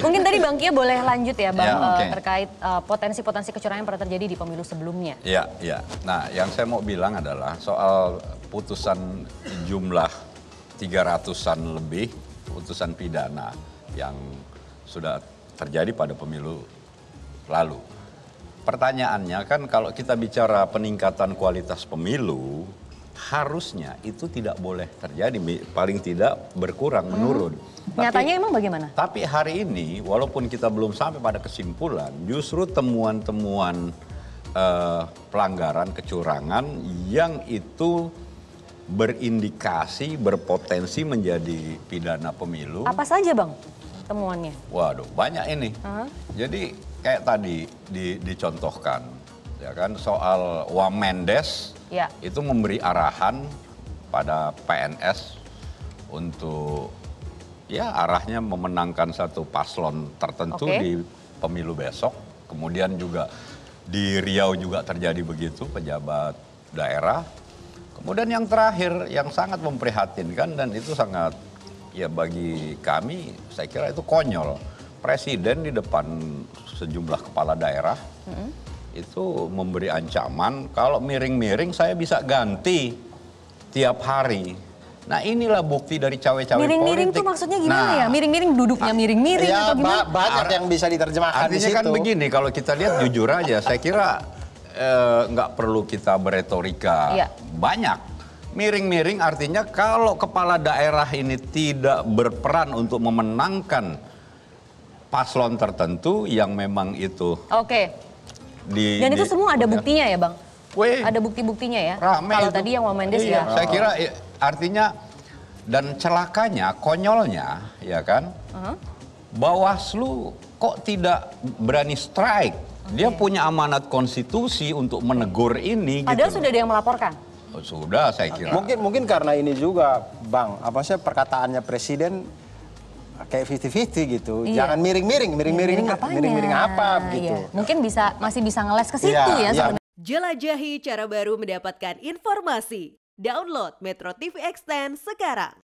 Mungkin tadi Bang Kia boleh lanjut ya Bang ya, eh, okay. terkait eh, potensi-potensi uh, kecurangan yang pernah terjadi di pemilu sebelumnya. Iya, iya. Nah, yang saya mau bilang adalah soal putusan jumlah 300-an lebih putusan pidana yang sudah terjadi pada pemilu lalu. Pertanyaannya kan kalau kita bicara peningkatan kualitas pemilu, harusnya itu tidak boleh terjadi paling tidak berkurang hmm. menurun. Tapi, Nyatanya emang bagaimana? Tapi hari ini walaupun kita belum sampai pada kesimpulan, justru temuan-temuan uh, pelanggaran kecurangan yang itu berindikasi berpotensi menjadi pidana pemilu. Apa saja bang temuannya? Waduh banyak ini. Uh -huh. Jadi kayak tadi di, dicontohkan ya kan soal Wamendes ya. itu memberi arahan pada PNS untuk ya arahnya memenangkan satu paslon tertentu okay. di pemilu besok. Kemudian juga di Riau juga terjadi begitu pejabat daerah. Kemudian yang terakhir yang sangat memprihatinkan dan itu sangat ya bagi kami saya kira itu konyol. Presiden di depan sejumlah kepala daerah mm -hmm itu memberi ancaman kalau miring-miring saya bisa ganti tiap hari. Nah inilah bukti dari cawe-cawe politik. Miring-miring itu maksudnya gimana ya? nah, ya? Miring-miring duduknya ah. miring-miring ya, atau gimana? Banyak yang bisa diterjemahkan Artinya di kan situ. kan begini, kalau kita lihat jujur aja, saya kira eh, nggak eh, perlu kita beretorika ya. banyak. Miring-miring artinya kalau kepala daerah ini tidak berperan untuk memenangkan paslon tertentu yang memang itu. Oke. Okay di Dan itu semua ada buktinya ya, Bang? Weh, ada bukti-buktinya ya. Rame Kalau itu. tadi yang Wah Mendes iya. ya. Saya kira iya. artinya dan celakanya, konyolnya ya kan? Uh -huh. Bawaslu kok tidak berani strike? Okay. Dia punya amanat konstitusi untuk menegur ini. Gitu Padahal gitu. sudah ada yang melaporkan. Oh, sudah, saya kira. Mungkin mungkin karena ini juga, Bang. Apa sih perkataannya presiden kayak fifty fifty gitu. Iya. Jangan miring-miring, miring-miring miring miring-miring apa iya. gitu. Mungkin bisa masih bisa ngeles ke situ iya, ya, ya Jelajahi cara baru mendapatkan informasi. Download Metro TV Extend sekarang.